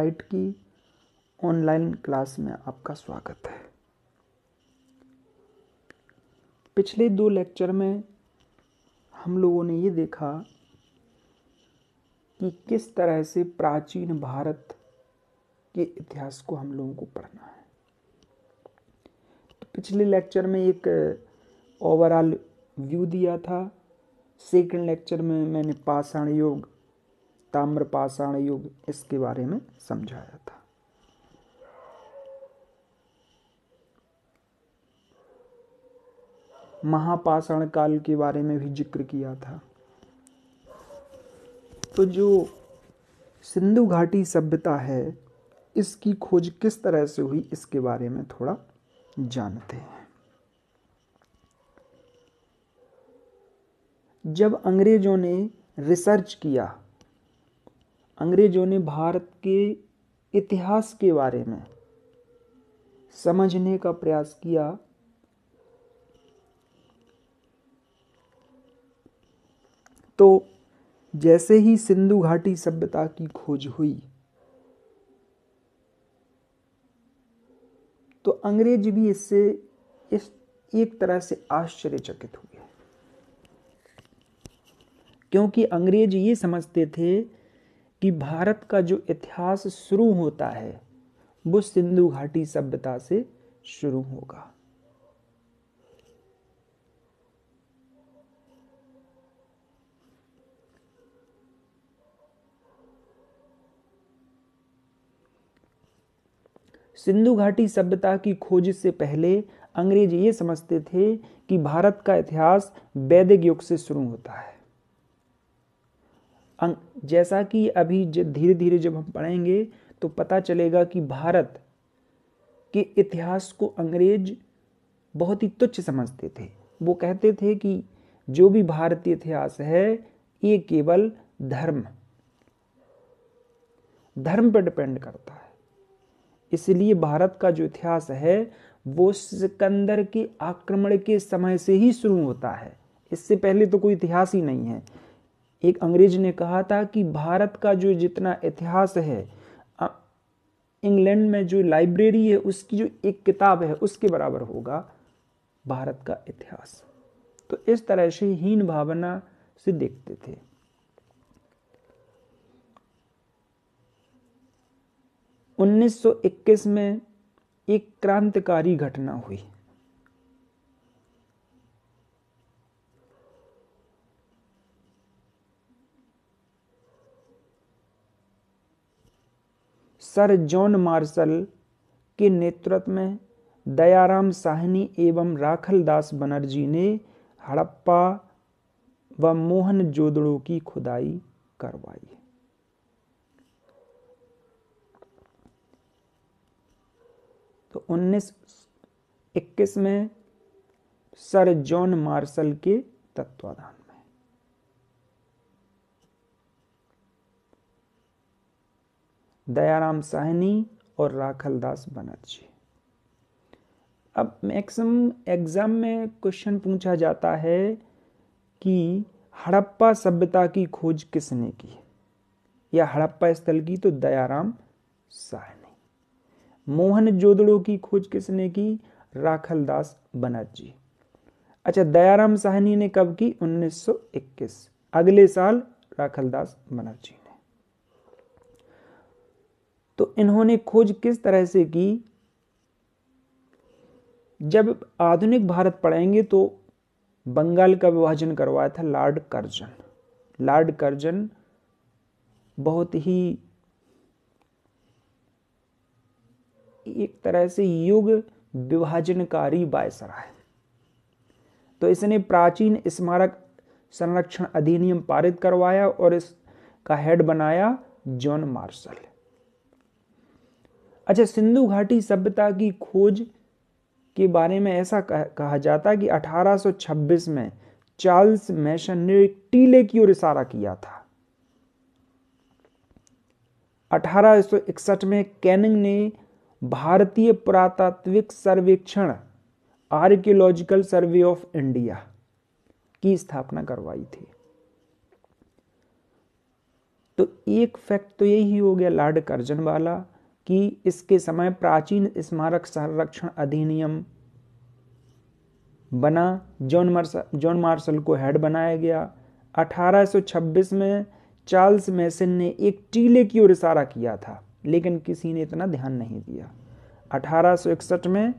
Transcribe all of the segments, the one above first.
diet की online class में आपका स्वागत है पिछले दो लेक्चर में हम लोगों ने ये देखा कि किस तरह से प्राचीन भारत के इतिहास को हम लोगों को पढ़ना है तो पिछले लेक्चर में एक ओवरऑल व्यू दिया था सेकंड लेक्चर में मैंने पाषाण योग ताम्रपाषाण युग इसके बारे में समझाया था महापाषाण काल के बारे में भी जिक्र किया था तो जो सिंधु घाटी सभ्यता है इसकी खोज किस तरह से हुई इसके बारे में थोड़ा जानते हैं जब अंग्रेजों ने रिसर्च किया अंग्रेज़ों ने भारत के इतिहास के बारे में समझने का प्रयास किया तो जैसे ही सिंधु घाटी सभ्यता की खोज हुई तो अंग्रेज भी इससे इस एक तरह से आश्चर्यचकित हुए क्योंकि अंग्रेज ये समझते थे कि भारत का जो इतिहास शुरू होता है वो सिंधु घाटी सभ्यता से शुरू होगा सिंधु घाटी सभ्यता की खोज से पहले अंग्रेज ये समझते थे कि भारत का इतिहास वैदिक युग से शुरू होता है अं, जैसा कि अभी धीरे धीरे जब हम पढ़ेंगे तो पता चलेगा कि भारत के इतिहास को अंग्रेज बहुत ही तुच्छ समझते थे वो कहते थे कि जो भी भारतीय इतिहास है ये केवल धर्म धर्म पर डिपेंड करता है इसलिए भारत का जो इतिहास है वो सिकंदर के आक्रमण के समय से ही शुरू होता है इससे पहले तो कोई इतिहास ही नहीं है एक अंग्रेज ने कहा था कि भारत का जो जितना इतिहास है इंग्लैंड में जो लाइब्रेरी है उसकी जो एक किताब है उसके बराबर होगा भारत का इतिहास तो इस तरह से हीन भावना से देखते थे उन्नीस में एक क्रांतिकारी घटना हुई सर जॉन मार्शल के नेतृत्व में दयाराम साहनी एवं राखल दास बनर्जी ने हड़प्पा व मोहन जोदड़ो की खुदाई करवाई है तो 1921 में सर जॉन मार्शल के तत्वाधान दयाराम साहनी और राखल दास बनर्जी अब मैक्सिमम एग्ज़ाम में क्वेश्चन पूछा जाता है कि हड़प्पा सभ्यता की खोज किसने की या हड़प्पा स्थल की तो दयाराम साहनी मोहन जोदड़ो की खोज किसने की राखल दास बनर्जी अच्छा दयाराम साहनी ने कब की 1921 अगले साल राखल दास बनर्जी तो इन्होंने खोज किस तरह से की जब आधुनिक भारत पढ़ेंगे तो बंगाल का विभाजन करवाया था लॉर्ड कर्जन लॉर्ड कर्जन बहुत ही एक तरह से युग विभाजनकारी बायसरा है तो इसने प्राचीन स्मारक संरक्षण अधिनियम पारित करवाया और इसका हेड बनाया जॉन मार्शल अच्छा सिंधु घाटी सभ्यता की खोज के बारे में ऐसा कहा जाता कि 1826 में चार्ल्स मैशन ने एक टीले की ओर इशारा किया था 1861 में कैनिंग ने भारतीय पुरातात्विक सर्वेक्षण आर्कियोलॉजिकल सर्वे ऑफ इंडिया की स्थापना करवाई थी तो एक फैक्ट तो यही हो गया लॉर्ड कर्जन वाला कि इसके समय प्राचीन स्मारक संरक्षण अधिनियम बना जॉन मार्शल जॉन मार्शल को हेड बनाया गया 1826 में चार्ल्स मैसन ने एक टीले की ओर इशारा किया था लेकिन किसी ने इतना ध्यान नहीं दिया 1861 में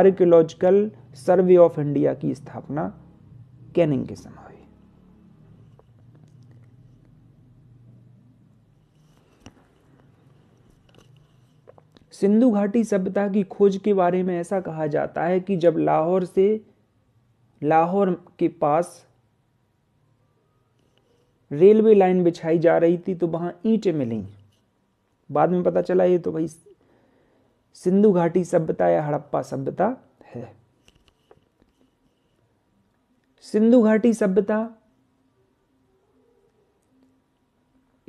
आर्कियोलॉजिकल सर्वे ऑफ इंडिया की स्थापना कैनिंग के समय सिंधु घाटी सभ्यता की खोज के बारे में ऐसा कहा जाता है कि जब लाहौर से लाहौर के पास रेलवे लाइन बिछाई जा रही थी तो वहाँ ईंटें मिली बाद में पता चला ये तो भाई सिंधु घाटी सभ्यता या हड़प्पा सभ्यता है सिंधु घाटी सभ्यता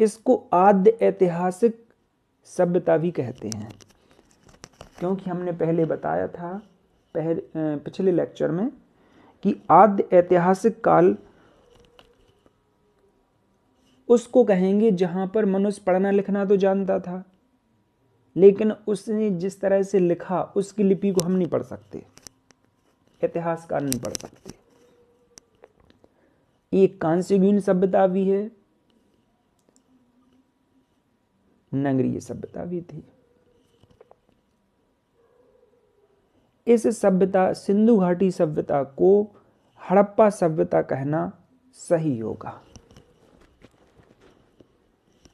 इसको आद्य ऐतिहासिक सभ्यता भी कहते हैं क्योंकि हमने पहले बताया था पहले पिछले लेक्चर में कि आद्य ऐतिहासिक काल उसको कहेंगे जहां पर मनुष्य पढ़ना लिखना तो जानता था लेकिन उसने जिस तरह से लिखा उसकी लिपि को हम नहीं पढ़ सकते इतिहासकार नहीं पढ़ सकते एक कांस्यगीन सभ्यता भी है नगरीय सभ्यता भी थी इस सभ्यता सिंधु घाटी सभ्यता को हड़प्पा सभ्यता कहना सही होगा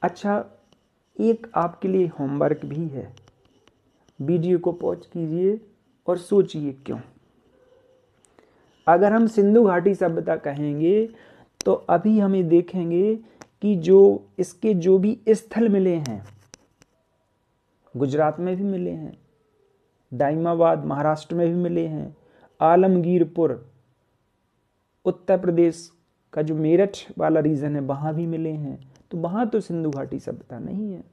अच्छा एक आपके लिए होमवर्क भी है वीडियो को पॉज कीजिए और सोचिए क्यों अगर हम सिंधु घाटी सभ्यता कहेंगे तो अभी हमें देखेंगे कि जो इसके जो भी स्थल मिले हैं गुजरात में भी मिले हैं दाइमाबाद महाराष्ट्र में भी मिले हैं आलमगीरपुर उत्तर प्रदेश का जो मेरठ वाला रीजन है वहाँ भी मिले हैं तो वहाँ तो सिंधु घाटी सभ्यता नहीं है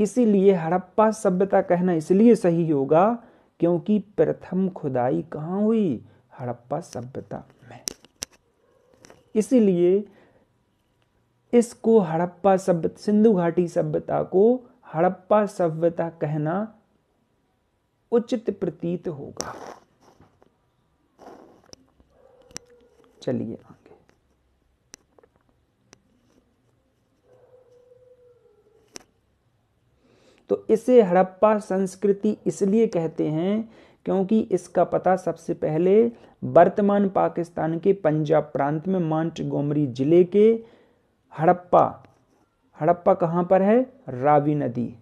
इसीलिए हड़प्पा सभ्यता कहना इसलिए सही होगा क्योंकि प्रथम खुदाई कहाँ हुई हड़प्पा सभ्यता में इसीलिए इसको हड़प्पा सभ्यता सिंधु घाटी सभ्यता को हड़प्पा सभ्यता कहना उचित प्रतीत होगा चलिए आगे तो इसे हड़प्पा संस्कृति इसलिए कहते हैं क्योंकि इसका पता सबसे पहले वर्तमान पाकिस्तान के पंजाब प्रांत में मांट गोमरी जिले के हड़प्पा हड़प्पा कहाँ पर है रावी नदी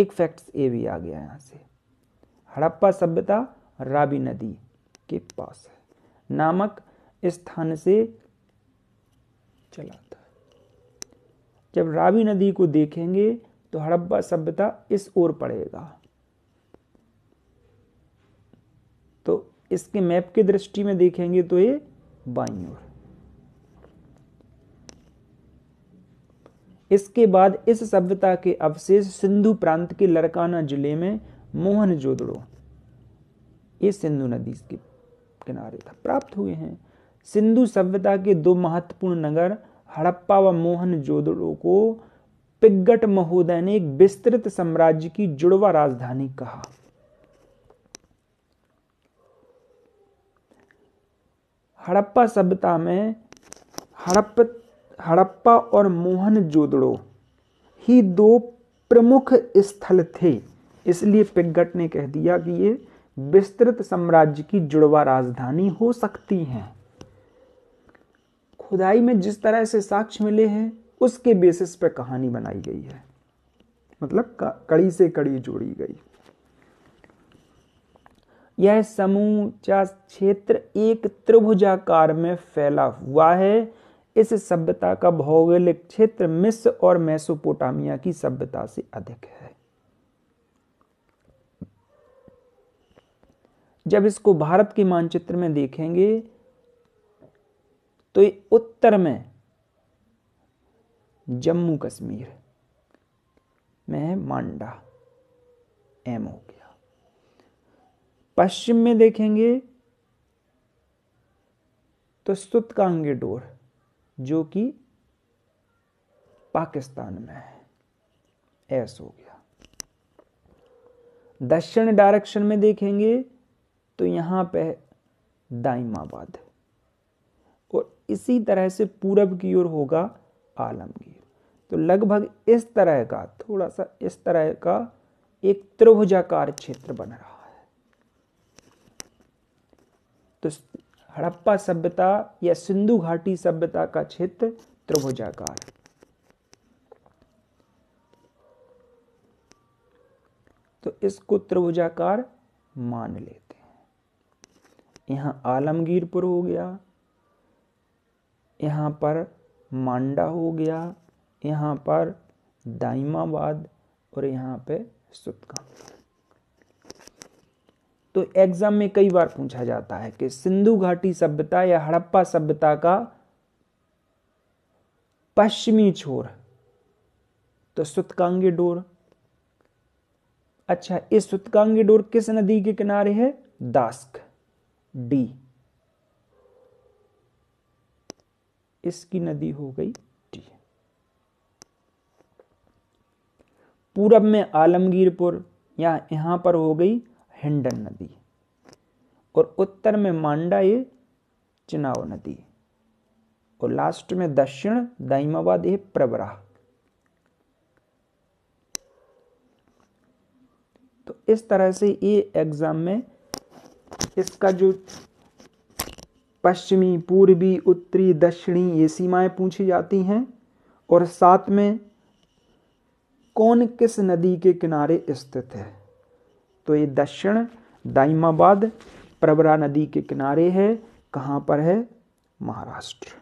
एक फैक्ट्स ए भी आ गया यहाँ से हड़प्पा सभ्यता रावी नदी के पास है नामक स्थान से चला था जब रावी नदी को देखेंगे तो हड़प्पा सभ्यता इस ओर पड़ेगा तो इसके मैप की दृष्टि में देखेंगे तो ये बाई ओर इसके बाद इस सभ्यता के अवशेष सिंधु प्रांत के लड़काना जिले में मोहन जोदड़ो ये सिंधु नदी के किनारे था प्राप्त हुए हैं सिंधु सभ्यता के दो महत्वपूर्ण नगर हड़प्पा व मोहन जोदड़ो को पिग्गट महोदय ने एक विस्तृत साम्राज्य की जुड़वा राजधानी कहा हड़प्पा सभ्यता में हड़प्पा हड़प्पा और मोहन जोदड़ो ही दो प्रमुख स्थल थे इसलिए पिगट ने कह दिया कि ये विस्तृत साम्राज्य की जुड़वा राजधानी हो सकती हैं खुदाई में जिस तरह से साक्ष्य मिले हैं उसके बेसिस पर कहानी बनाई गई है मतलब कड़ी से कड़ी जोड़ी गई यह समूचा क्षेत्र एक त्रिभुजाकार में फैला हुआ है इस सभ्यता का भौगोलिक क्षेत्र मिस्र और मेसोपोटामिया की सभ्यता से अधिक है जब इसको भारत के मानचित्र में देखेंगे तो उत्तर में जम्मू कश्मीर में मांडा एम हो गया पश्चिम में देखेंगे तो सुतकांगे डोर जो कि पाकिस्तान में है ऐसा हो गया दक्षिण डायरेक्शन में देखेंगे तो यहां पे दाइमाबाद और इसी तरह से पूरब की ओर होगा आलमगीर तो लगभग इस तरह का थोड़ा सा इस तरह का एक त्रिभुजाकार क्षेत्र बन रहा है तो हड़प्पा सभ्यता या सिंधु घाटी सभ्यता का क्षेत्र त्रिभुजाकार तो इसको त्रिभुजाकार मान लेते हैं यहाँ आलमगीरपुर हो गया यहाँ पर मांडा हो गया यहाँ पर दाइमाबाद और यहाँ पे सुतका तो एग्जाम में कई बार पूछा जाता है कि सिंधु घाटी सभ्यता या हड़प्पा सभ्यता का पश्चिमी छोर तो सुतकांगे डोर अच्छा इस सुतकांगे डोर किस नदी के किनारे है दास्क डी इसकी नदी हो गई डी पूरब में आलमगीरपुर या यहां पर हो गई हिंडन नदी और उत्तर में मांडा ये चिनाव नदी और लास्ट में दक्षिण दाइमाबाद ये प्रबरा तो इस तरह से ये एग्ज़ाम में इसका जो पश्चिमी पूर्वी उत्तरी दक्षिणी ये सीमाएं पूछी जाती हैं और साथ में कौन किस नदी के किनारे स्थित है तो ये दक्षिण दाइमाबाद प्रबरा नदी के किनारे है कहाँ पर है महाराष्ट्र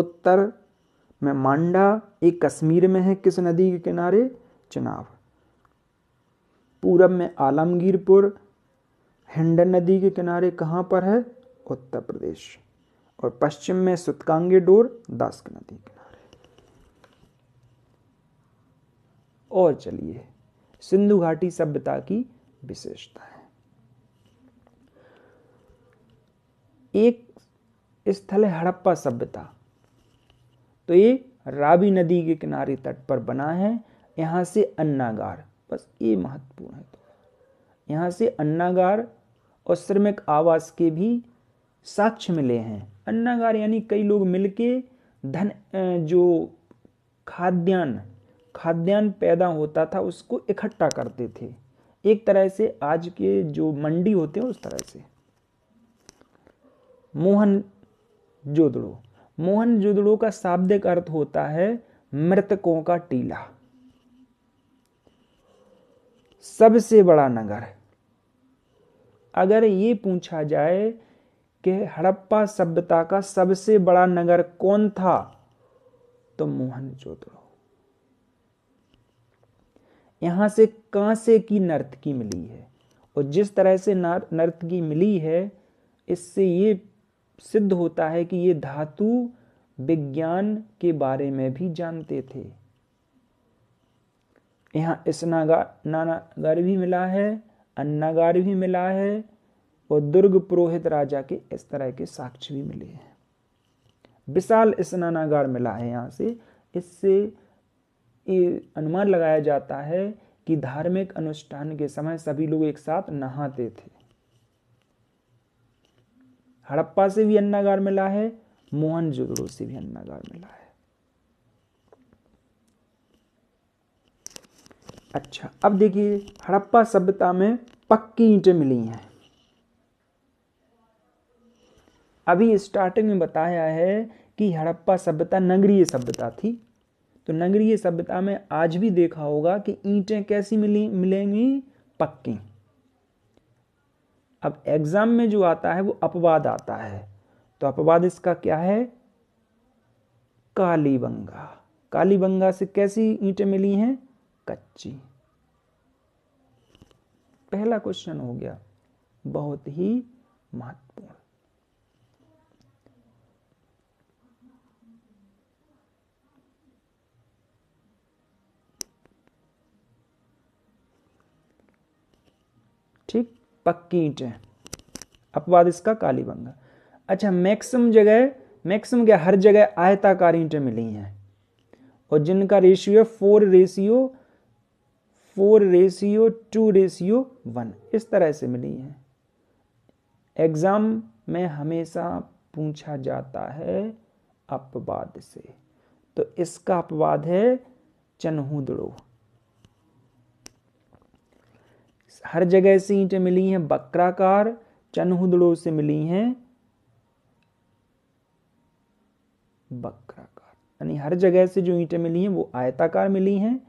उत्तर में मांडा एक कश्मीर में है किस नदी के किनारे चनाव पूरब में आलमगीरपुर हिंडन नदी के किनारे कहाँ पर है उत्तर प्रदेश और पश्चिम में सुतकांगे डोर दास्क नदी के किनारे और चलिए सिंधु घाटी सभ्यता की विशेषता है एक स्थल है हड़प्पा सभ्यता तो ये रावी नदी के किनारे तट पर बना है यहां से अन्नागार बस ये महत्वपूर्ण है तो यहां से अन्नागार और श्रमिक आवास के भी साक्ष्य मिले हैं अन्नागार यानी कई लोग मिलके धन जो खाद्यान्न खाद्यान्न पैदा होता था उसको इकट्ठा करते थे एक तरह से आज के जो मंडी होते हैं उस तरह से मोहन जोदड़ो मोहन जोदड़ो का शाब्दिक अर्थ होता है मृतकों का टीला सबसे बड़ा नगर अगर ये पूछा जाए कि हड़प्पा सभ्यता का सबसे बड़ा नगर कौन था तो मोहन जोदड़ो यहाँ से कांसे की नर्तकी मिली है और जिस तरह से नर्तकी मिली है इससे ये सिद्ध होता है कि ये धातु विज्ञान के बारे में भी जानते थे यहाँ स्नागार नानागार भी मिला है अन्नागार भी मिला है और दुर्ग पुरोहित राजा के इस तरह के साक्ष्य भी मिले हैं विशाल स्नानागार मिला है यहाँ से इससे ये अनुमान लगाया जाता है कि धार्मिक अनुष्ठान के समय सभी लोग एक साथ नहाते थे हड़प्पा से भी अन्नागार मिला है जुगड़ो से भी अन्नागार मिला है अच्छा अब देखिए हड़प्पा सभ्यता में पक्की ईंटें मिली हैं अभी स्टार्टिंग में बताया है कि हड़प्पा सभ्यता नगरीय सभ्यता थी तो नगरीय सभ्यता में आज भी देखा होगा कि ईंटें कैसी मिली मिलेंगी पक्की अब एग्जाम में जो आता है वो अपवाद आता है तो अपवाद इसका क्या है कालीबंगा कालीबंगा से कैसी ईंटें मिली हैं कच्ची पहला क्वेश्चन हो गया बहुत ही महत्वपूर्ण ठीक पक्की है अपवाद इसका कालीबंगा अच्छा मैक्सिम जगह मैक्सिम क्या हर जगह आयताकार ईंटें मिली हैं और जिनका रेशियो है four ratio four ratio two ratio one इस तरह से मिली हैं एग्ज़ाम में हमेशा पूछा जाता है अपवाद से तो इसका अपवाद है चन्हू दड़ो हर जगह से ईंटें मिली हैं बकराकार चनहुदड़ों से मिली हैं बकराकार यानी हर जगह से जो ईंटें मिली हैं वो आयताकार मिली हैं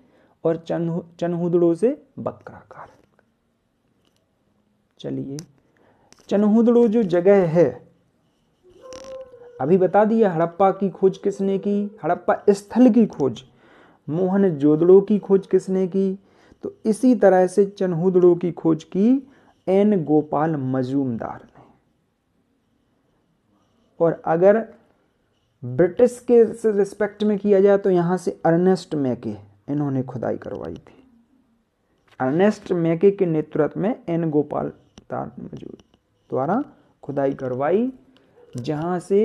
और चनहुदड़ों से बकराकार चलिए चनहुदड़ो जो जगह है अभी बता दिया हड़प्पा की खोज किसने की हड़प्पा स्थल की खोज मोहन जोदड़ो की खोज किसने की तो इसी तरह से चन्हुदड़ों की खोज की एन गोपाल मजूमदार ने और अगर ब्रिटिश के रिस्पेक्ट में किया जाए तो यहां से अर्नेस्ट मैके इन्होंने खुदाई करवाई थी अर्नेस्ट मैके के नेतृत्व में एन गोपाल दार द्वारा खुदाई करवाई जहां से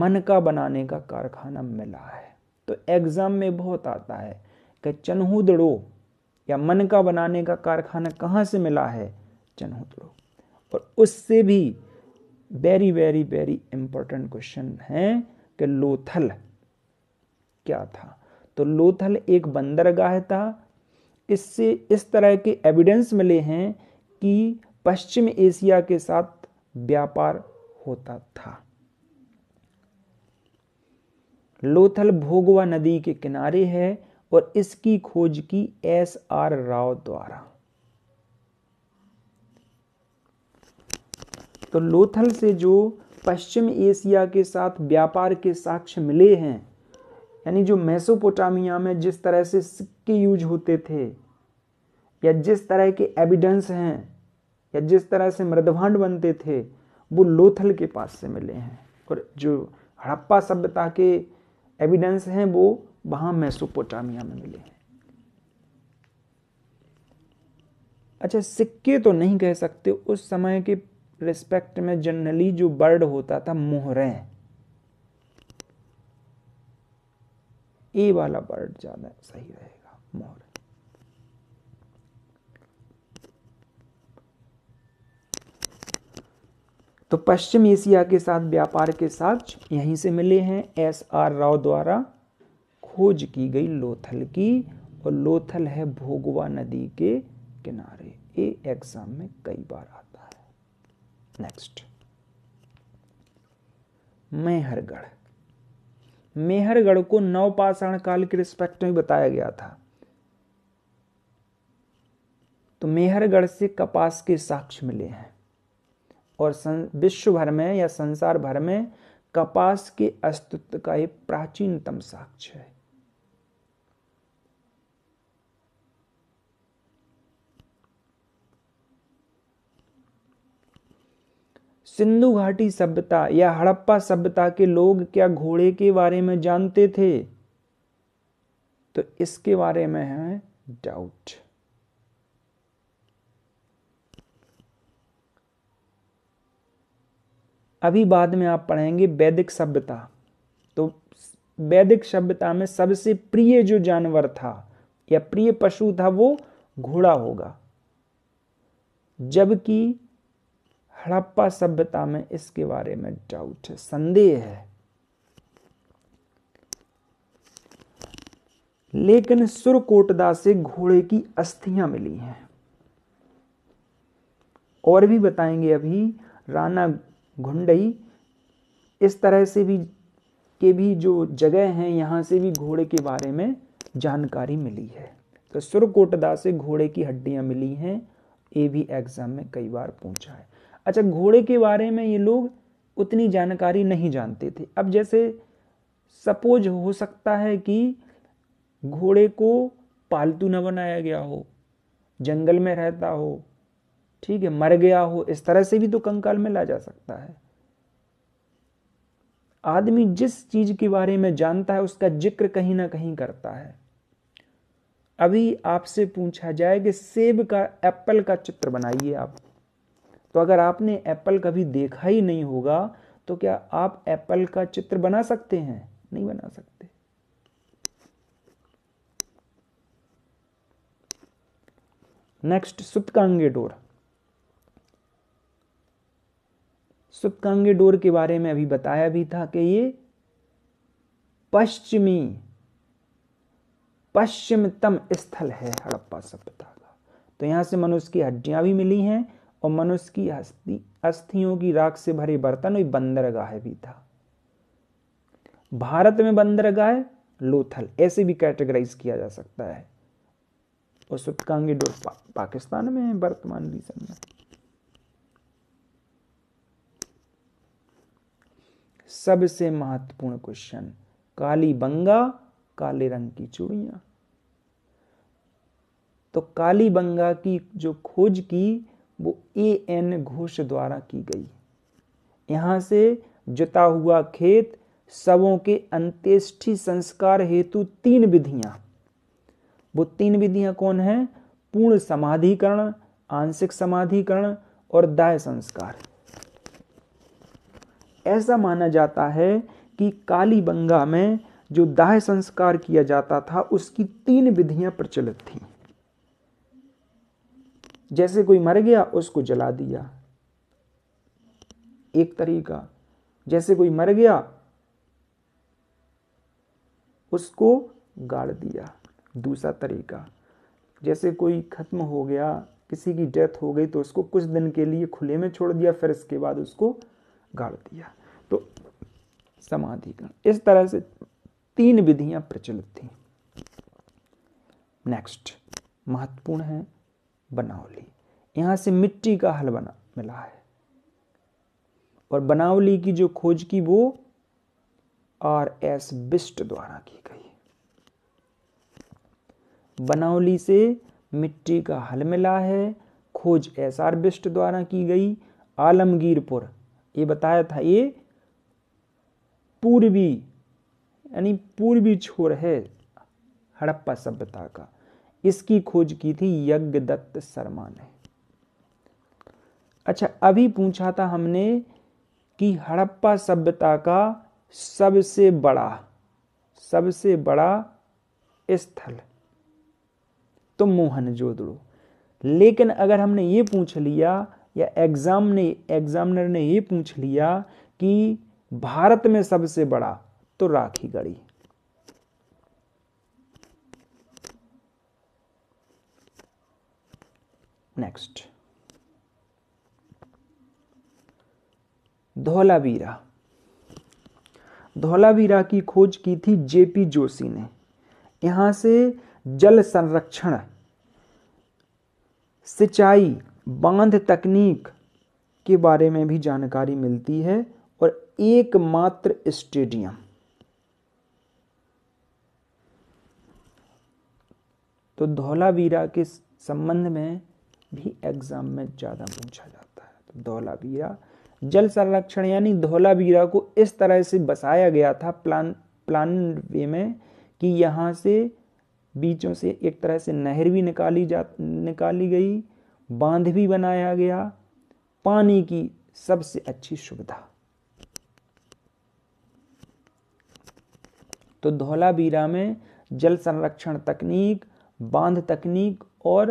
मन का बनाने का कारखाना मिला है तो एग्ज़ाम में बहुत आता है कि चन्हुदड़ो या मन का बनाने का कारखाना कहाँ से मिला है जनहूत्रों और उससे भी very very very important question है कि लोथल क्या था तो लोथल एक बंदरगाह था इससे इस तरह के एविडेंस मिले हैं कि पश्चिम एशिया के साथ व्यापार होता था लोथल भोगवा नदी के किनारे है और इसकी खोज की एस आर राव द्वारा तो लोथल से जो पश्चिम एशिया के साथ व्यापार के साक्ष्य मिले हैं यानी जो मेसोपोटामिया में जिस तरह से सिक्के यूज होते थे या जिस तरह के एविडेंस हैं या जिस तरह से मृदभांड बनते थे वो लोथल के पास से मिले हैं और जो हड़प्पा सभ्यता के एविडेंस हैं वो वहां मेसोपोटामिया में मिले हैं अच्छा सिक्के तो नहीं कह सकते उस समय के रिस्पेक्ट में जनरली जो बर्ड होता था मोहरे ए वाला बर्ड ज़्यादा सही रहेगा मोहर तो पश्चिम एशिया के साथ व्यापार के साक्ष यहीं से मिले हैं एस आर राव द्वारा खोज की गई लोथल की और लोथल है भोगवा नदी के किनारे ये एग्जाम में कई बार आता है नेक्स्ट मेहरगढ़ मेहरगढ़ को नवपाषाण काल के रिस्पेक्ट में बताया गया था तो मेहरगढ़ से कपास के साक्ष्य मिले हैं और विश्व भर में या संसार भर में कपास के अस्तित्व का एक प्राचीनतम साक्ष्य है सिंधु घाटी सभ्यता या हड़प्पा सभ्यता के लोग क्या घोड़े के बारे में जानते थे तो इसके बारे में है डाउट अभी बाद में आप पढ़ेंगे वैदिक सभ्यता तो वैदिक सभ्यता में सबसे प्रिय जो जानवर था या प्रिय पशु था वो घोड़ा होगा जबकि हड़प्पा सभ्यता में इसके बारे में डाउट है संदेह है लेकिन सुरकोटदा से घोड़े की अस्थियां मिली हैं और भी बताएंगे अभी राणा घुंडई इस तरह से भी के भी जो जगह हैं यहां से भी घोड़े के बारे में जानकारी मिली है तो सुरकोटदा से घोड़े की हड्डियां मिली हैं ये भी एग्जाम में कई बार पूछा है अच्छा घोड़े के बारे में ये लोग उतनी जानकारी नहीं जानते थे अब जैसे सपोज हो सकता है कि घोड़े को पालतू न बनाया गया हो जंगल में रहता हो ठीक है मर गया हो इस तरह से भी तो कंकाल में ला जा सकता है आदमी जिस चीज के बारे में जानता है उसका जिक्र कहीं ना कहीं करता है अभी आपसे पूछा जाए कि सेब का एप्पल का चित्र बनाइए आप तो अगर आपने एप्पल कभी देखा ही नहीं होगा तो क्या आप एप्पल का चित्र बना सकते हैं नहीं बना सकते नेक्स्ट सुतकांगे डोर सुतकांगे डोर के बारे में अभी बताया भी था कि ये पश्चिमी पश्चिमतम स्थल है हड़प्पा सभ्यता का तो यहां से मनुष्य की हड्डियां भी मिली हैं और मनुष्य की हस्ती अस्थियों की राख से भरे बर्तन और बंदरगाह भी था भारत में बंदरगाह लोथल ऐसे भी कैटेगराइज किया जा सकता है और सुपकांगी डोर पा, पाकिस्तान में है वर्तमान रीजन में सबसे महत्वपूर्ण क्वेश्चन काली बंगा काले रंग की चूड़ियां तो काली बंगा की जो खोज की वो ए एन घोष द्वारा की गई यहाँ से जुता हुआ खेत सबों के अंत्येष्टि संस्कार हेतु तीन विधियां वो तीन विधियां कौन है पूर्ण समाधिकरण आंशिक समाधिकरण और दाय संस्कार ऐसा माना जाता है कि कालीबंगा में जो दाह संस्कार किया जाता था उसकी तीन विधियां प्रचलित थी जैसे कोई मर गया उसको जला दिया एक तरीका जैसे कोई मर गया उसको गाड़ दिया दूसरा तरीका जैसे कोई खत्म हो गया किसी की डेथ हो गई तो उसको कुछ दिन के लिए खुले में छोड़ दिया फिर इसके बाद उसको गाड़ दिया तो समाधिकरण इस तरह से तीन विधियां प्रचलित थी नेक्स्ट महत्वपूर्ण है बनावली यहाँ से मिट्टी का हल बना मिला है और बनावली की जो खोज की वो आर एस बिस्ट द्वारा की गई बनावली से मिट्टी का हल मिला है खोज एस आर बिस्ट द्वारा की गई आलमगीरपुर ये बताया था ये पूर्वी यानी पूर्वी छोर है हड़प्पा सभ्यता का इसकी खोज की थी यज्ञदत्त शर्मा ने अच्छा अभी पूछा था हमने कि हड़प्पा सभ्यता का सबसे बड़ा सबसे बड़ा स्थल तो मोहनजोदड़ो लेकिन अगर हमने ये पूछ लिया या एग्जाम ने एग्जामिनर ने ये पूछ लिया कि भारत में सबसे बड़ा तो राखी गढ़ी नेक्स्ट धोलावीरा धोलावीरा की खोज की थी जेपी जोशी ने यहां से जल संरक्षण सिंचाई बांध तकनीक के बारे में भी जानकारी मिलती है और एकमात्र स्टेडियम तो धोलावीरा के संबंध में भी एग्जाम में ज़्यादा पूछा जाता है तो धौलावीरा जल संरक्षण यानी धौलावीरा को इस तरह से बसाया गया था प्लान प्लान वे में कि यहाँ से बीचों से एक तरह से नहर भी निकाली जा निकाली गई बांध भी बनाया गया पानी की सबसे अच्छी सुविधा तो धौलावीरा में जल संरक्षण तकनीक बांध तकनीक और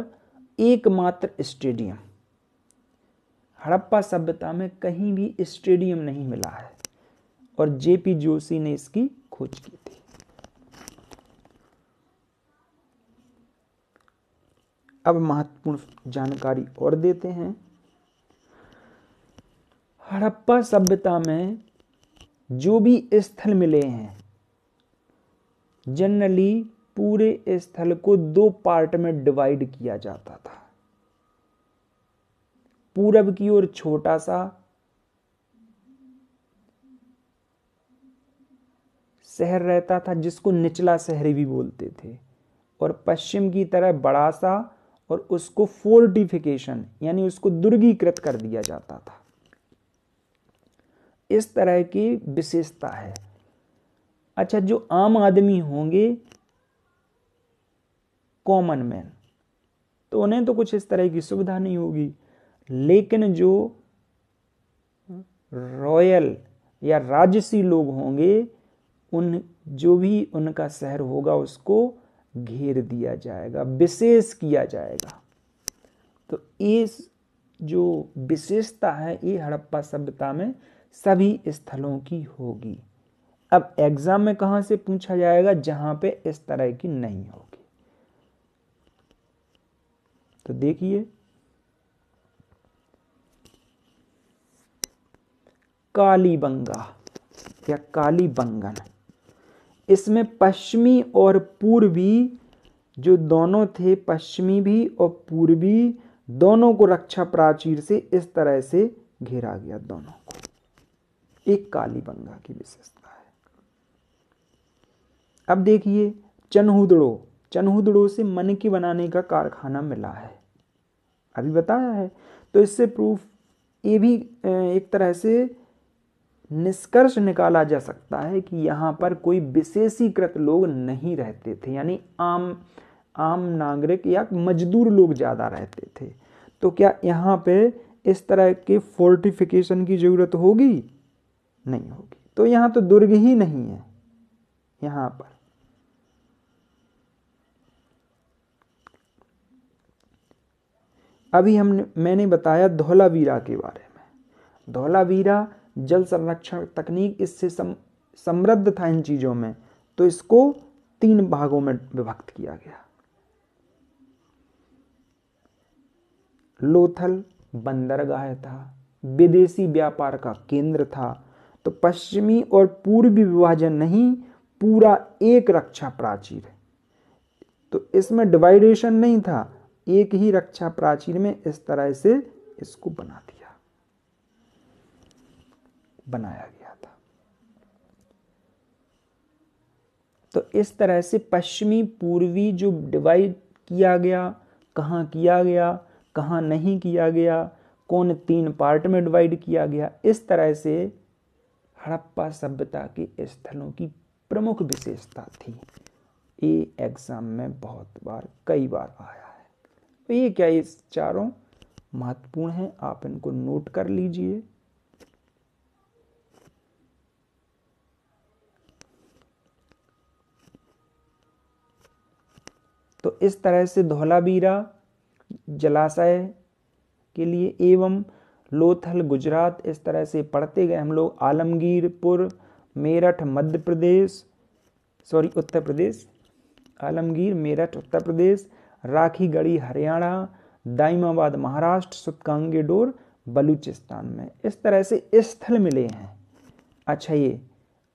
एकमात्र स्टेडियम हड़प्पा सभ्यता में कहीं भी स्टेडियम नहीं मिला है और जेपी जोशी ने इसकी खोज की थी अब महत्वपूर्ण जानकारी और देते हैं हड़प्पा सभ्यता में जो भी स्थल मिले हैं जनरली पूरे स्थल को दो पार्ट में डिवाइड किया जाता था पूरब की ओर छोटा सा शहर रहता था जिसको निचला शहर भी बोलते थे और पश्चिम की तरह बड़ा सा और उसको फोर्टिफिकेशन यानी उसको दुर्गीकृत कर दिया जाता था इस तरह की विशेषता है अच्छा जो आम आदमी होंगे कॉमन मैन तो उन्हें तो कुछ इस तरह की सुविधा नहीं होगी लेकिन जो रॉयल या राजसी लोग होंगे उन जो भी उनका शहर होगा उसको घेर दिया जाएगा विशेष किया जाएगा तो इस जो विशेषता है ये हड़प्पा सभ्यता में सभी स्थलों की होगी अब एग्जाम में कहाँ से पूछा जाएगा जहाँ पे इस तरह की नहीं होगी तो देखिए कालीबंगा या काली बंगन इसमें पश्चिमी और पूर्वी जो दोनों थे पश्चिमी भी और पूर्वी दोनों को रक्षा प्राचीर से इस तरह से घेरा गया दोनों को एक काली बंगा की विशेषता है अब देखिए चन्हुदड़ो चनहुदड़ों से मन की बनाने का कारखाना मिला है अभी बताया है तो इससे प्रूफ ये भी एक तरह से निष्कर्ष निकाला जा सकता है कि यहाँ पर कोई विशेषीकृत लोग नहीं रहते थे यानी आम आम नागरिक या मजदूर लोग ज़्यादा रहते थे तो क्या यहाँ पे इस तरह के फोर्टिफिकेशन की ज़रूरत होगी नहीं होगी तो यहाँ तो दुर्ग ही नहीं है यहाँ पर अभी हमने मैंने बताया धौलावीरा के बारे में धौलावीरा जल संरक्षण तकनीक इससे सम, समृद्ध था इन चीज़ों में तो इसको तीन भागों में विभक्त किया गया लोथल बंदरगाह था विदेशी व्यापार का केंद्र था तो पश्चिमी और पूर्वी विभाजन नहीं पूरा एक रक्षा प्राचीर है तो इसमें डिवाइडेशन नहीं था एक ही रक्षा प्राचीर में इस तरह से इसको बना दिया बनाया गया था तो इस तरह से पश्चिमी पूर्वी जो डिवाइड किया गया कहा किया गया कहा नहीं किया गया कौन तीन पार्ट में डिवाइड किया गया इस तरह से हड़प्पा सभ्यता के स्थलों की प्रमुख विशेषता थी ये एग्जाम में बहुत बार कई बार आया तो ये क्या ये चारों महत्वपूर्ण हैं आप इनको नोट कर लीजिए तो इस तरह से धौलाबीरा जलाशय के लिए एवं लोथल गुजरात इस तरह से पढ़ते गए हम लोग आलमगीरपुर मेरठ मध्य प्रदेश सॉरी उत्तर प्रदेश आलमगीर मेरठ उत्तर प्रदेश राखीगढ़ी हरियाणा दाइमाबाद महाराष्ट्र सुतकांगेडोर बलूचिस्तान में इस तरह से स्थल मिले हैं अच्छा ये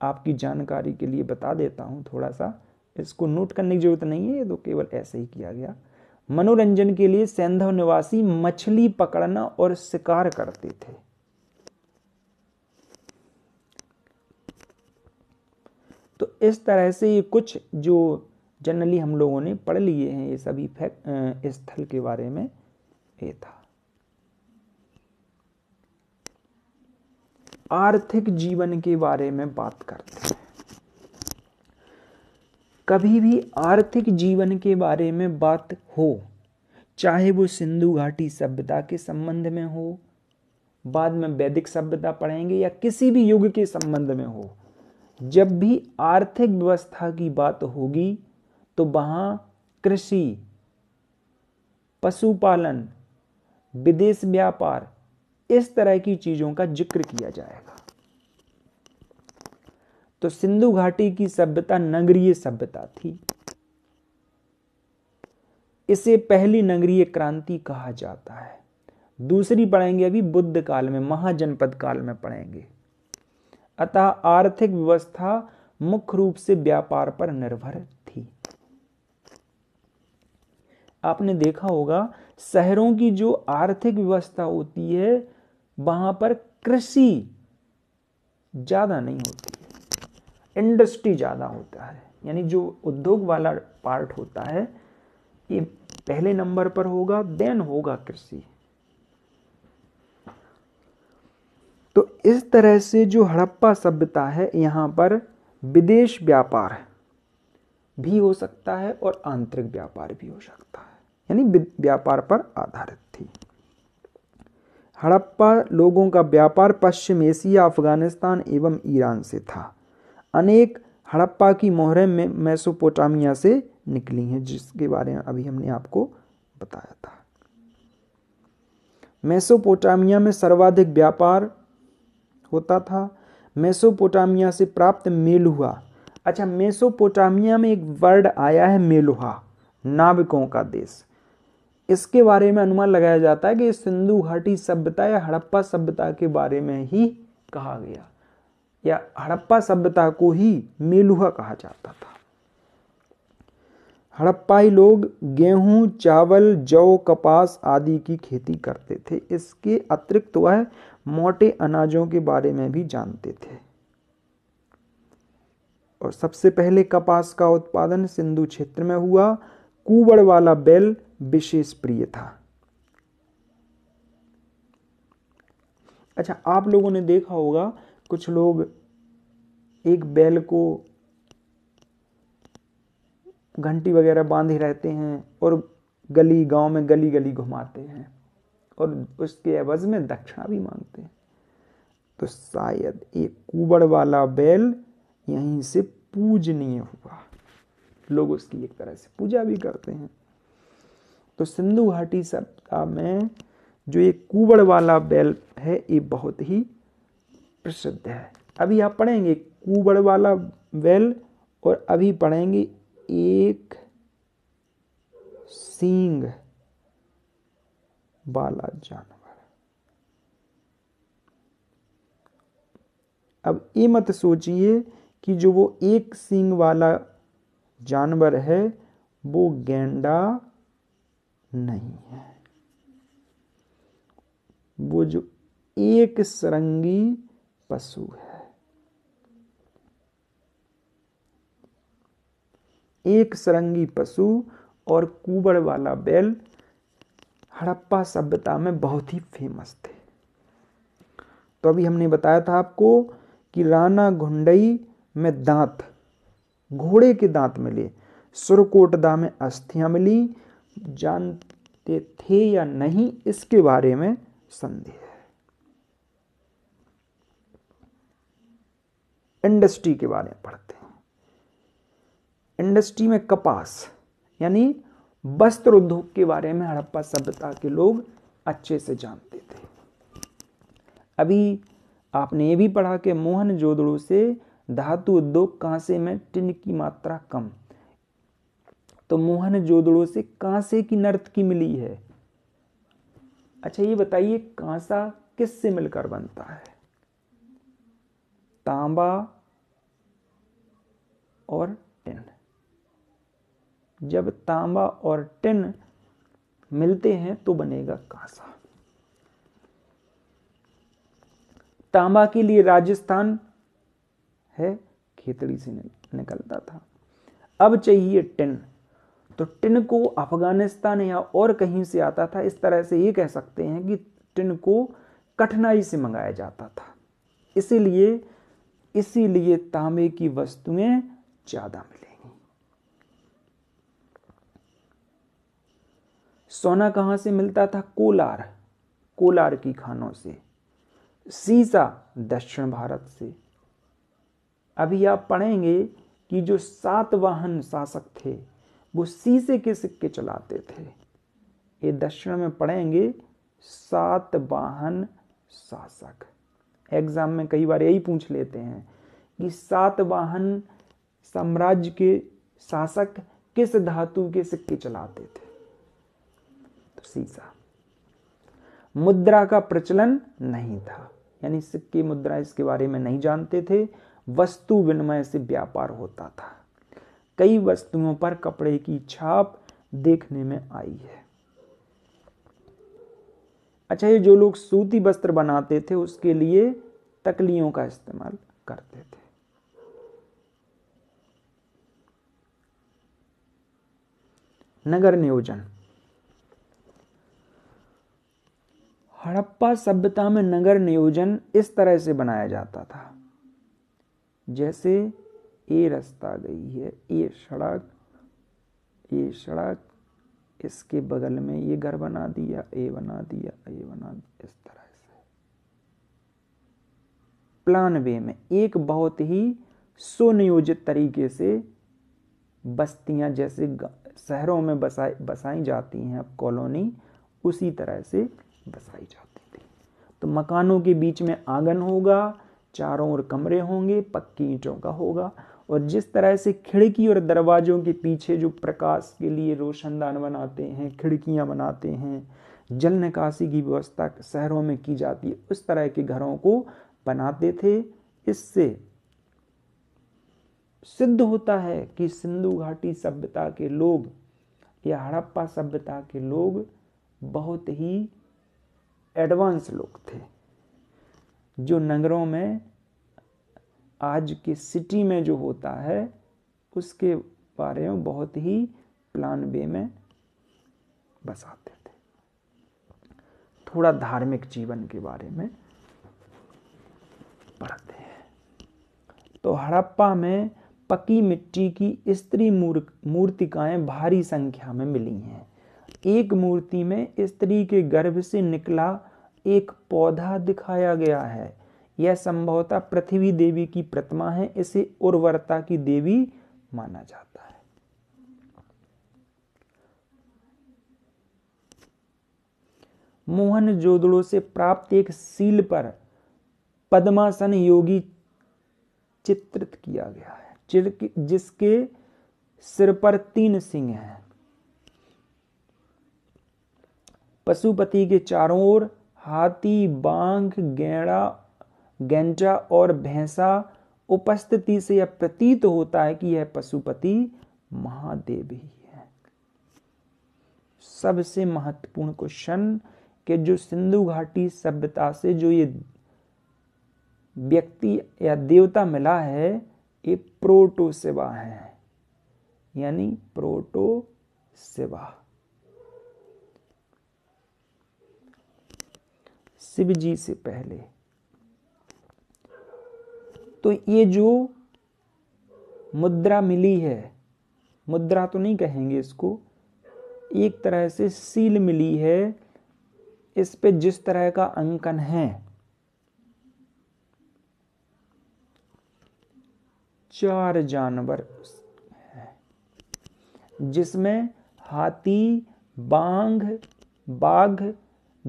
आपकी जानकारी के लिए बता देता हूँ थोड़ा सा इसको नोट करने की जरूरत नहीं है ये तो केवल ऐसे ही किया गया मनोरंजन के लिए सैंधव निवासी मछली पकड़ना और शिकार करते थे तो इस तरह से ये कुछ जो जनरली हम लोगों ने पढ़ लिए हैं ये सभी फैक्ट स्थल के बारे में ये था आर्थिक जीवन के बारे में बात करते हैं कभी भी आर्थिक जीवन के बारे में बात हो चाहे वो सिंधु घाटी सभ्यता के संबंध में हो बाद में वैदिक सभ्यता पढ़ेंगे या किसी भी युग के संबंध में हो जब भी आर्थिक व्यवस्था की बात होगी तो वहाँ कृषि पशुपालन विदेश व्यापार इस तरह की चीज़ों का जिक्र किया जाएगा तो सिंधु घाटी की सभ्यता नगरीय सभ्यता थी इसे पहली नगरीय क्रांति कहा जाता है दूसरी पढ़ेंगे अभी बुद्ध काल में महाजनपद काल में पढ़ेंगे अतः आर्थिक व्यवस्था मुख्य रूप से व्यापार पर निर्भर आपने देखा होगा शहरों की जो आर्थिक व्यवस्था होती है वहां पर कृषि ज़्यादा नहीं होती इंडस्ट्री ज़्यादा होता है यानी जो उद्योग वाला पार्ट होता है ये पहले नंबर पर होगा देन होगा कृषि तो इस तरह से जो हड़प्पा सभ्यता है यहां पर विदेश व्यापार भी हो सकता है और आंतरिक व्यापार भी हो सकता है यानी व्यापार पर आधारित थी हड़प्पा लोगों का व्यापार पश्चिम एशिया अफगानिस्तान एवं ईरान से था अनेक हड़प्पा की मोहरें में मैसोपोटामिया से निकली हैं जिसके बारे में अभी हमने आपको बताया था मैसोपोटामिया में सर्वाधिक व्यापार होता था मेसोपोटामिया से प्राप्त मेलुहा अच्छा मेसोपोटामिया में एक वर्ड आया है मेलुहा नाविकों का देश इसके बारे में अनुमान लगाया जाता है कि सिंधु घाटी सभ्यता या हड़प्पा सभ्यता के बारे में ही कहा गया या हड़प्पा सभ्यता को ही मेलुहा कहा जाता था हड़प्पाई लोग गेहूं चावल जौ कपास आदि की खेती करते थे इसके अतिरिक्त वह मोटे अनाजों के बारे में भी जानते थे और सबसे पहले कपास का उत्पादन सिंधु क्षेत्र में हुआ कुबड़ वाला बेल विशेष प्रिय था अच्छा आप लोगों ने देखा होगा कुछ लोग एक बैल को घंटी वगैरह बांधे रहते हैं और गली गांव में गली गली घुमाते हैं और उसके एवज में दक्षिणा भी मांगते हैं तो शायद एक कुबड़ वाला बैल यहीं से पूजनीय हुआ लोग उसकी एक तरह से पूजा भी करते हैं तो सिंधु घाटी सभ्यता में जो ये कुबड़ वाला बैल है ये बहुत ही प्रसिद्ध है अभी आप पढ़ेंगे कुबड़ वाला बैल और अभी पढ़ेंगे एक सींग वाला जानवर अब ये मत सोचिए कि जो वो एक सींग वाला जानवर है वो गेंडा नहीं है वो जो एक सरंगी पशु है एक सरंगी पशु और कुबड़ वाला बैल हड़प्पा सभ्यता में बहुत ही फेमस थे तो अभी हमने बताया था आपको कि राना घुंडई में दांत घोड़े के दांत मिले सुरकोटदा में अस्थियां मिली जानते थे या नहीं इसके बारे में संदेह है इंडस्ट्री के बारे में पढ़ते हैं इंडस्ट्री में कपास यानी वस्त्र उद्योग के बारे में हड़प्पा सभ्यता के लोग अच्छे से जानते थे अभी आपने ये भी पढ़ा कि मोहन जोदड़ो से धातु उद्योग कहां से में टिन की मात्रा कम तो मोहन जोदड़ो से कांसे की नर्तकी मिली है अच्छा ये बताइए कांसा किससे मिलकर बनता है तांबा और टिन जब तांबा और टिन मिलते हैं तो बनेगा कांसा तांबा के लिए राजस्थान है खेतड़ी से निकलता था अब चाहिए टिन तो टिनको अफगानिस्तान या और कहीं से आता था इस तरह से ये कह सकते हैं कि टिनको कठिनाई से मंगाया जाता था इसीलिए इसीलिए तांबे की वस्तुएं ज़्यादा मिलेंगी सोना कहां से मिलता था कोलार कोलार की खानों से सीसा दक्षिण भारत से अभी आप पढ़ेंगे कि जो सातवाहन शासक थे वो शीशे के सिक्के चलाते थे ये दक्षिण में पढ़ेंगे सात वाहन शासक एग्जाम में कई बार यही पूछ लेते हैं कि सात वाहन साम्राज्य के शासक किस धातु के सिक्के चलाते थे तो सीसा मुद्रा का प्रचलन नहीं था यानी सिक्के मुद्रा इसके बारे में नहीं जानते थे वस्तु विनिमय से व्यापार होता था कई वस्तुओं पर कपड़े की छाप देखने में आई है अच्छा ये जो लोग सूती वस्त्र बनाते थे उसके लिए तकलियों का इस्तेमाल करते थे नगर नियोजन हड़प्पा सभ्यता में नगर नियोजन इस तरह से बनाया जाता था जैसे ये रास्ता गई है ये सड़क ये सड़क इसके बगल में ये घर बना दिया ये बना दिया ये बना दिया इस तरह से प्लान वे में एक बहुत ही सुनियोजित तरीके से बस्तियां जैसे शहरों में बसाई बसाई जाती हैं अब कॉलोनी उसी तरह से बसाई जाती थी तो मकानों के बीच में आंगन होगा चारों ओर कमरे होंगे पक्की ईंटों का होगा और जिस तरह से खिड़की और दरवाज़ों के पीछे जो प्रकाश के लिए रोशनदान बनाते हैं खिड़कियाँ बनाते हैं जल निकासी की व्यवस्था शहरों में की जाती है उस तरह के घरों को बनाते थे इससे सिद्ध होता है कि सिंधु घाटी सभ्यता के लोग या हड़प्पा सभ्यता के लोग बहुत ही एडवांस लोग थे जो नगरों में आज के सिटी में जो होता है उसके बारे में बहुत ही प्लान वे में बसाते थे थोड़ा धार्मिक जीवन के बारे में पढ़ते हैं तो हड़प्पा में पकी मिट्टी की स्त्री मूर्तिकाएं भारी संख्या में मिली हैं एक मूर्ति में स्त्री के गर्भ से निकला एक पौधा दिखाया गया है यह संभवतः पृथ्वी देवी की प्रतिमा है इसे उर्वरता की देवी माना जाता है मोहन जोदड़ो से प्राप्त एक सील पर पद्मासन योगी चित्रित किया गया है जिसके सिर पर तीन सिंह हैं पशुपति के चारों ओर हाथी बांघ गैडा गेंजा और भैंसा उपस्थिति से यह प्रतीत होता है कि यह पशुपति महादेव ही है सबसे महत्वपूर्ण क्वेश्चन कि जो सिंधु घाटी सभ्यता से जो ये व्यक्ति या देवता मिला है ये प्रोटो सेवा है यानी प्रोटो सेवा शिव जी से पहले तो ये जो मुद्रा मिली है मुद्रा तो नहीं कहेंगे इसको एक तरह से सील मिली है इस पे जिस तरह का अंकन है चार जानवर जिसमें हाथी बाघ बाघ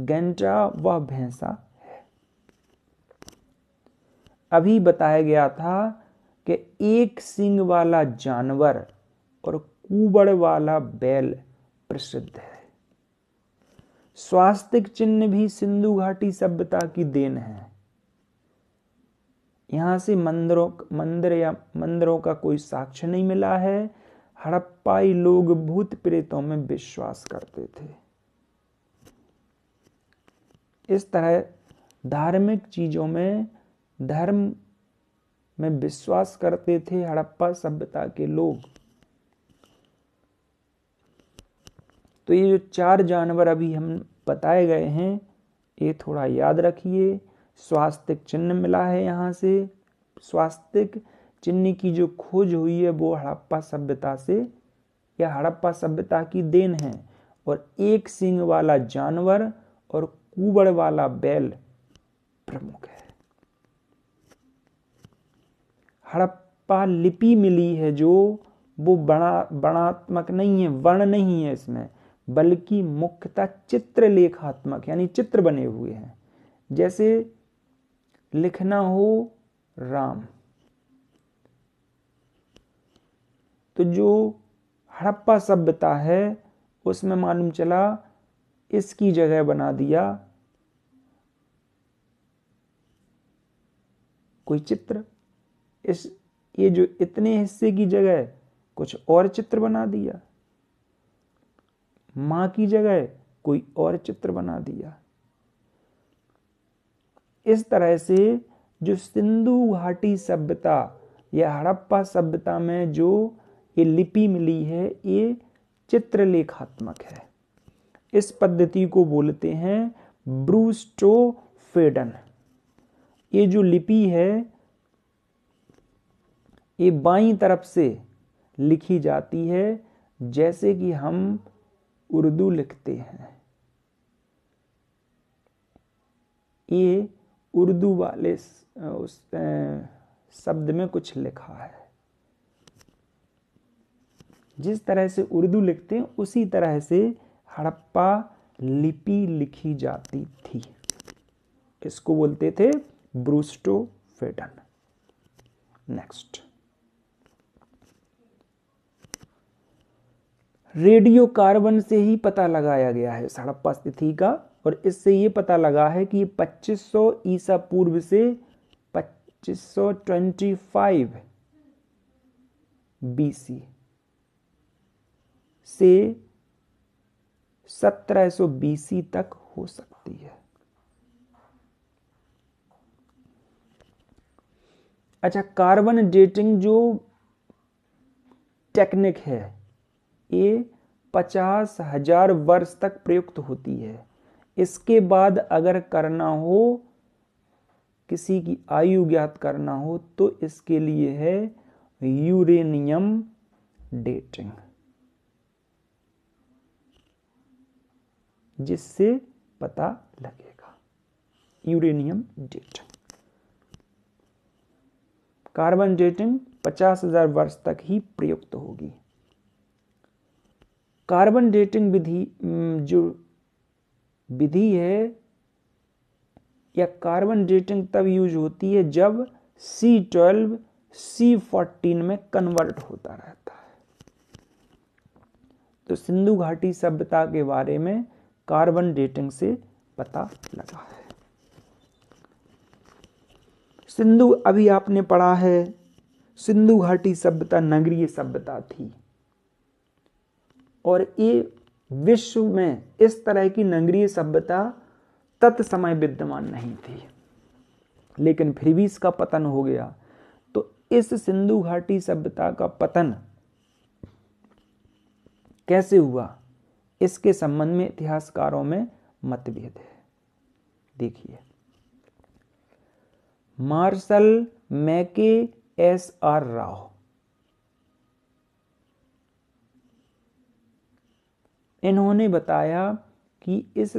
घंटा व भैंसा अभी बताया गया था कि एक सिंग वाला जानवर और कुबड़ वाला बैल प्रसिद्ध है स्वास्तिक चिन्ह भी सिंधु घाटी सभ्यता की देन है यहां से मंदिरों मंदिर या मंदिरों का कोई साक्ष्य नहीं मिला है हड़प्पाई लोग भूत प्रेतों में विश्वास करते थे इस तरह धार्मिक चीजों में धर्म में विश्वास करते थे हड़प्पा सभ्यता के लोग तो ये जो चार जानवर अभी हम बताए गए हैं ये थोड़ा याद रखिए स्वास्तिक चिन्ह मिला है यहाँ से स्वास्तिक चिन्ह की जो खोज हुई है वो हड़प्पा सभ्यता से या हड़प्पा सभ्यता की देन है और एक सिंह वाला जानवर और कुबड़ वाला बैल प्रमुख है हड़प्पा लिपि मिली है जो वो बड़ा बणात्मक नहीं है वर्ण नहीं है इसमें बल्कि मुख्यतः चित्रलेखात्मक यानी चित्र बने हुए हैं जैसे लिखना हो राम तो जो हड़प्पा सभ्यता है उसमें मालूम चला इसकी जगह बना दिया कोई चित्र इस ये जो इतने हिस्से की जगह कुछ और चित्र बना दिया माँ की जगह कोई और चित्र बना दिया इस तरह से जो सिंधु घाटी सभ्यता या हड़प्पा सभ्यता में जो ये लिपि मिली है ये चित्रलेखात्मक है इस पद्धति को बोलते हैं ब्रूस्टोफेडन ये जो लिपि है ये बाई तरफ से लिखी जाती है जैसे कि हम उर्दू लिखते हैं ये उर्दू वाले उस शब्द में कुछ लिखा है जिस तरह से उर्दू लिखते हैं उसी तरह से हड़प्पा लिपि लिखी जाती थी इसको बोलते थे boustrophedon next radio carbon से ही पता लगाया गया है सड़प्पा स्थिति का और इससे ये पता लगा है कि 2500 ईसा पूर्व से 2525 बीसी से 1700 बीसी तक हो सकती है अच्छा कार्बन डेटिंग जो टेक्निक है ये पचास हजार वर्ष तक प्रयुक्त होती है इसके बाद अगर करना हो किसी की आयु ज्ञात करना हो तो इसके लिए है यूरेनियम डेटिंग जिससे पता लगेगा यूरेनियम डेटिंग कार्बन डेटिंग पचास हजार वर्ष तक ही प्रयुक्त होगी कार्बन डेटिंग विधि जो विधि है या कार्बन डेटिंग तब यूज होती है जब सी ट्वेल्व सी फोर्टीन में कन्वर्ट होता रहता है तो सिंधु घाटी सभ्यता के बारे में कार्बन डेटिंग से पता लगा है सिंधु अभी आपने पढ़ा है सिंधु घाटी सभ्यता नगरीय सभ्यता थी और ये विश्व में इस तरह की नगरीय सभ्यता तत्समय विद्यमान नहीं थी लेकिन फिर भी इसका पतन हो गया तो इस सिंधु घाटी सभ्यता का पतन कैसे हुआ इसके संबंध में इतिहासकारों में मतभेद है देखिए मार्शल मैके एस आर राव इन्होंने बताया कि इस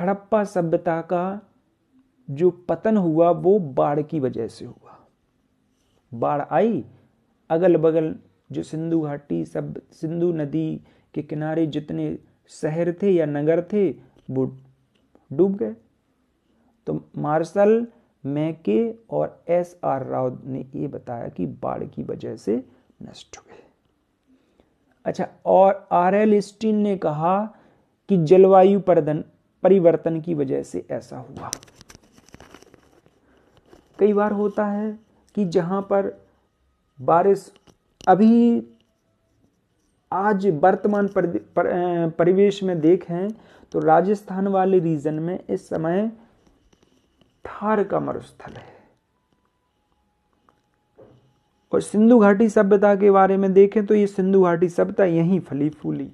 हड़प्पा सभ्यता का जो पतन हुआ वो बाढ़ की वजह से हुआ बाढ़ आई अगल बगल जो सिंधु घाटी सब सिंधु नदी के किनारे जितने शहर थे या नगर थे वो डूब गए तो मार्शल मैके और एस आर राव ने ये बताया कि बाढ़ की वजह से नष्ट हुए अच्छा और आर एल स्टीन ने कहा कि जलवायु परिवर्तन की वजह से ऐसा हुआ कई बार होता है कि जहां पर बारिश अभी आज वर्तमान परिवेश में देखें तो राजस्थान वाले रीजन में इस समय थार का मरुस्थल है और सिंधु घाटी सभ्यता के बारे में देखें तो ये सिंधु घाटी सभ्यता यहीं फली फूली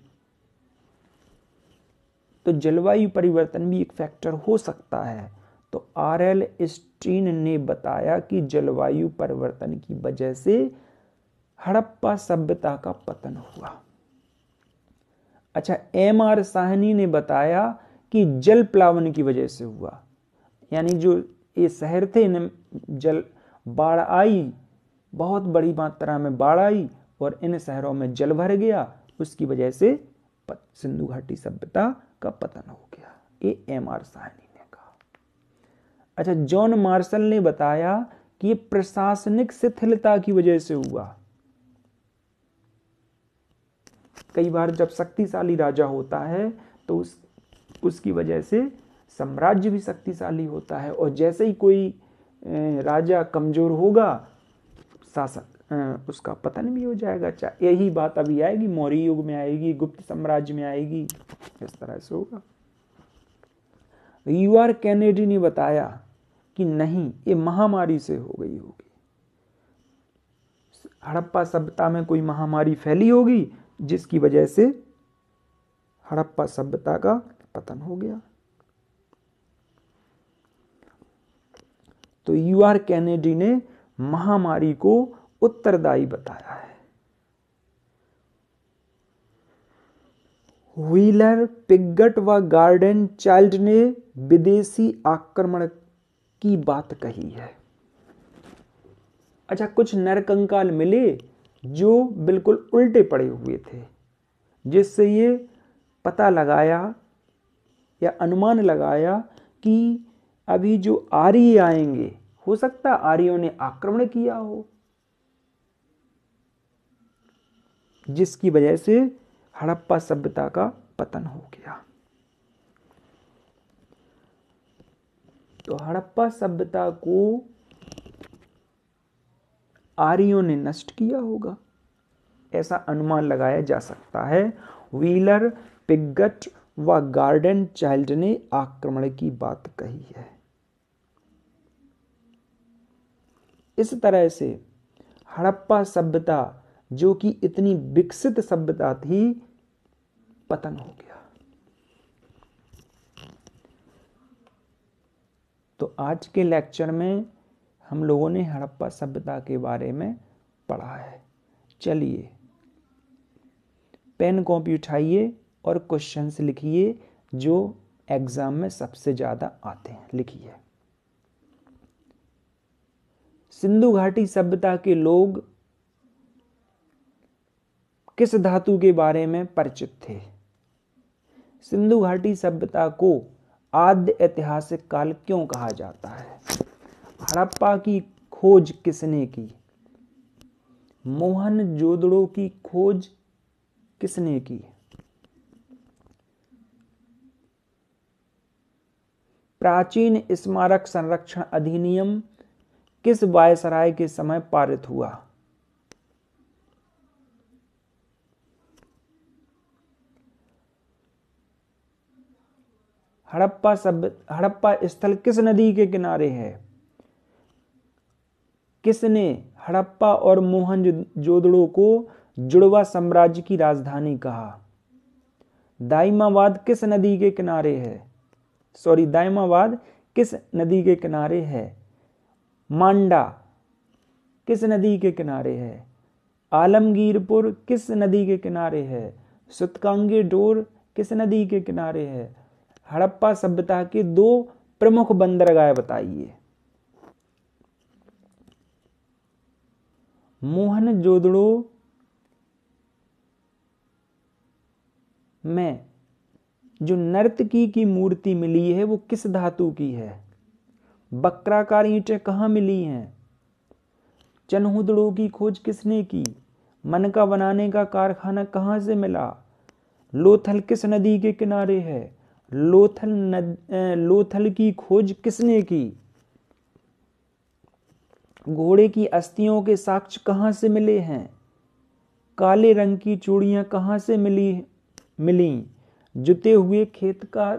तो जलवायु परिवर्तन भी एक फैक्टर हो सकता है तो आर एल स्टीन ने बताया कि जलवायु परिवर्तन की वजह से हड़प्पा सभ्यता का पतन हुआ अच्छा एम आर साहनी ने बताया कि जल प्लावन की वजह से हुआ यानी जो ये शहर थे जल बाढ़ आई बहुत बड़ी मात्रा में बाढ़ आई और इन शहरों में जल भर गया उसकी वजह से सिंधु घाटी सभ्यता का पतन हो गया ये एम आर साहनी ने कहा अच्छा जॉन मार्शल ने बताया कि ये प्रशासनिक शिथिलता की वजह से हुआ कई बार जब शक्तिशाली राजा होता है तो उस उसकी वजह से साम्राज्य भी शक्तिशाली होता है और जैसे ही कोई राजा कमजोर होगा शासक उसका पतन भी हो जाएगा चाहे यही बात अभी आएगी मौर्य युग में आएगी गुप्त साम्राज्य में आएगी इस तरह से होगा यू आर कैनेडी ने बताया कि नहीं ये महामारी से हो गई होगी हड़प्पा सभ्यता में कोई महामारी फैली होगी जिसकी वजह से हड़प्पा सभ्यता का पतन हो गया तो यू आर कैनेडी ने महामारी को उत्तरदायी बताया है व्हीलर पिगट व गार्डन चाइल्ड ने विदेशी आक्रमण की बात कही है अच्छा कुछ नरकंकाल मिले जो बिल्कुल उल्टे पड़े हुए थे जिससे ये पता लगाया या अनुमान लगाया कि अभी जो आर्य आएंगे हो सकता आर्यों ने आक्रमण किया हो जिसकी वजह से हड़प्पा सभ्यता का पतन हो गया तो हड़प्पा सभ्यता को आर्यों ने नष्ट किया होगा ऐसा अनुमान लगाया जा सकता है व्हीलर पिगट व गार्डन चाइल्ड ने आक्रमण की बात कही है इस तरह से हड़प्पा सभ्यता जो कि इतनी विकसित सभ्यता थी पतन हो गया तो आज के लेक्चर में हम लोगों ने हड़प्पा सभ्यता के बारे में पढ़ा है चलिए पेन कॉपी उठाइए और क्वेश्चंस लिखिए जो एग्ज़ाम में सबसे ज़्यादा आते हैं लिखिए सिंधु घाटी सभ्यता के लोग किस धातु के बारे में परिचित थे सिंधु घाटी सभ्यता को आद्य ऐतिहासिक काल क्यों कहा जाता है हड़प्पा की खोज किसने की मोहन जोदड़ो की खोज किसने की प्राचीन स्मारक संरक्षण अधिनियम किस वायसराय के समय पारित हुआ हड़प्पा सब हड़प्पा स्थल किस नदी के किनारे है किसने हड़प्पा और मोहन जोदड़ो को जुड़वा साम्राज्य की राजधानी कहा दाइमावाद किस नदी के किनारे है सॉरी दाइमावाद किस नदी के किनारे है मांडा किस नदी के किनारे है आलमगीरपुर किस नदी के किनारे है सुतकांगी डोर किस नदी के किनारे है हड़प्पा सभ्यता के दो प्रमुख बंदरगाह बताइए मोहन जोदड़ो में जो नर्तकी की मूर्ति मिली है वो किस धातु की है बकराकार ईंटें कहाँ मिली हैं चनहुदड़ों की खोज किसने की मन का बनाने का कारखाना कहाँ से मिला लोथल किस नदी के किनारे है लोथल नद लोथल की खोज किसने की घोड़े की अस्थियों के साक्ष्य कहाँ से मिले हैं काले रंग की चूड़ियाँ कहाँ से मिली मिली जुते हुए खेत का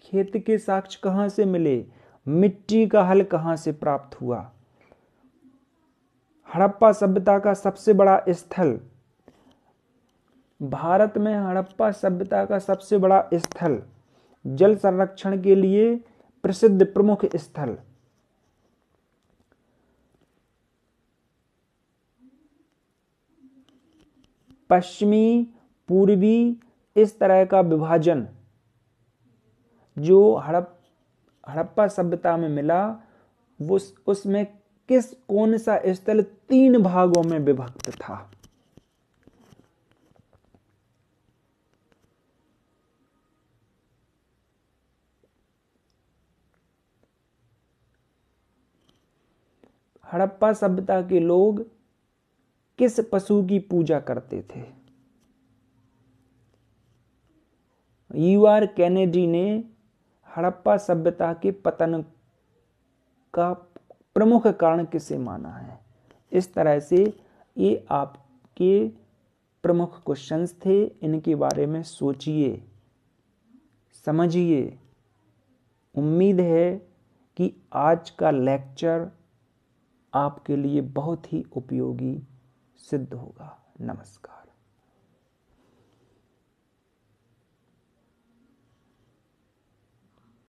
खेत के साक्ष्य कहाँ से मिले मिट्टी का हल कहां से प्राप्त हुआ हड़प्पा सभ्यता का सबसे बड़ा स्थल भारत में हड़प्पा सभ्यता का सबसे बड़ा स्थल जल संरक्षण के लिए प्रसिद्ध प्रमुख स्थल पश्चिमी पूर्वी इस तरह का विभाजन जो हड़प हड़प्पा सभ्यता में मिला वो उसमें किस कौन सा स्थल तीन भागों में विभक्त था हड़प्पा सभ्यता के लोग किस पशु की पूजा करते थे यू आर कैनेडी ने हड़प्पा सभ्यता के पतन का प्रमुख कारण किसे माना है इस तरह से ये आपके प्रमुख क्वेश्चंस थे इनके बारे में सोचिए समझिए उम्मीद है कि आज का लेक्चर आपके लिए बहुत ही उपयोगी सिद्ध होगा नमस्कार